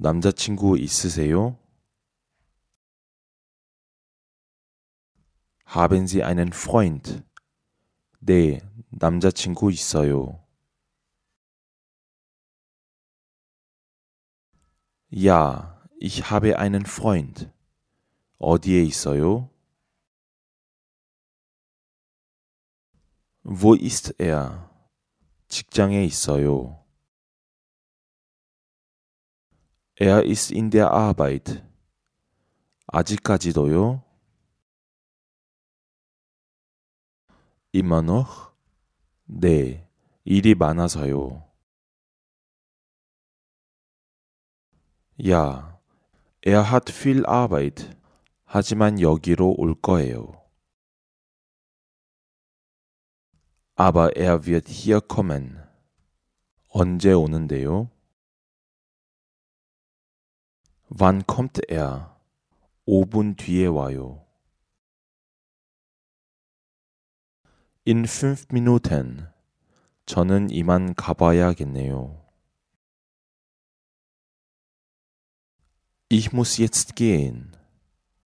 남자친구 있으세요? Haben Sie einen Freund? 네, 남자친구 있어요. Ja, ich habe einen Freund. 어디에 있어요? Wo ist er? 직장에 있어요. Er ist in der Arbeit. 아직까지도요. Immer noch? 네, 일이 많아서요. Ja, er hat viel Arbeit. 하지만 여기로 올 거예요. Aber er wird hier kommen. 언제 오는데요? Wann kommt er? 5분 뒤에 와요. In fünf Minuten. 저는 이만 가봐야겠네요. Ich muss jetzt gehen.